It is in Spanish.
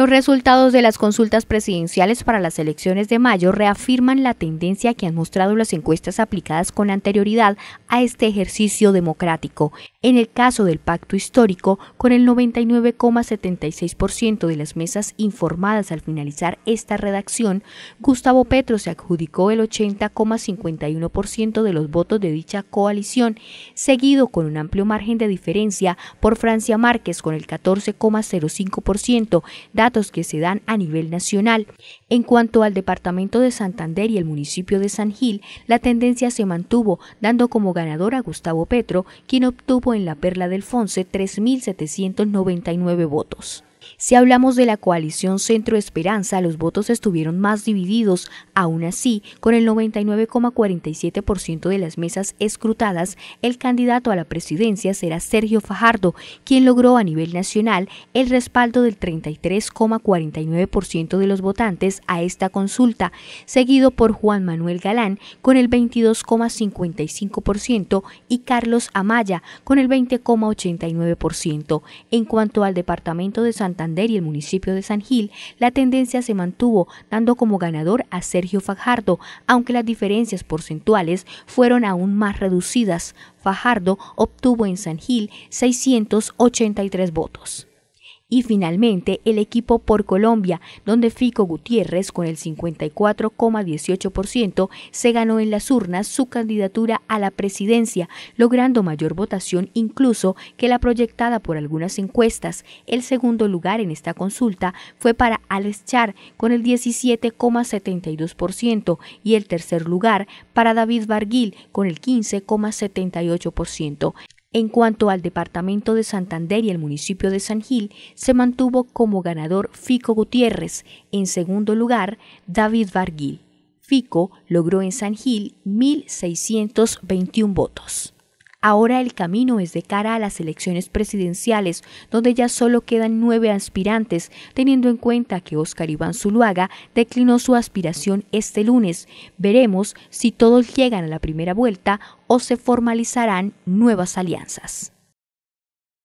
Los resultados de las consultas presidenciales para las elecciones de mayo reafirman la tendencia que han mostrado las encuestas aplicadas con anterioridad a este ejercicio democrático. En el caso del pacto histórico, con el 99,76% de las mesas informadas al finalizar esta redacción, Gustavo Petro se adjudicó el 80,51% de los votos de dicha coalición, seguido con un amplio margen de diferencia por Francia Márquez con el 14,05%, que se dan a nivel nacional. En cuanto al departamento de Santander y el municipio de San Gil, la tendencia se mantuvo, dando como ganador a Gustavo Petro, quien obtuvo en la Perla del Fonse 3.799 votos. Si hablamos de la coalición Centro Esperanza, los votos estuvieron más divididos, aún así, con el 99,47% de las mesas escrutadas, el candidato a la presidencia será Sergio Fajardo, quien logró a nivel nacional el respaldo del 33,49% de los votantes a esta consulta, seguido por Juan Manuel Galán con el 22,55% y Carlos Amaya con el 20,89%. En cuanto al departamento de Santa y el municipio de San Gil, la tendencia se mantuvo, dando como ganador a Sergio Fajardo, aunque las diferencias porcentuales fueron aún más reducidas. Fajardo obtuvo en San Gil 683 votos. Y finalmente el equipo por Colombia, donde Fico Gutiérrez con el 54,18% se ganó en las urnas su candidatura a la presidencia, logrando mayor votación incluso que la proyectada por algunas encuestas. El segundo lugar en esta consulta fue para Alex Char con el 17,72% y el tercer lugar para David Barguil con el 15,78%. En cuanto al departamento de Santander y el municipio de San Gil, se mantuvo como ganador Fico Gutiérrez, en segundo lugar David Barguil. Fico logró en San Gil 1.621 votos. Ahora el camino es de cara a las elecciones presidenciales, donde ya solo quedan nueve aspirantes, teniendo en cuenta que Óscar Iván Zuluaga declinó su aspiración este lunes. Veremos si todos llegan a la primera vuelta o se formalizarán nuevas alianzas.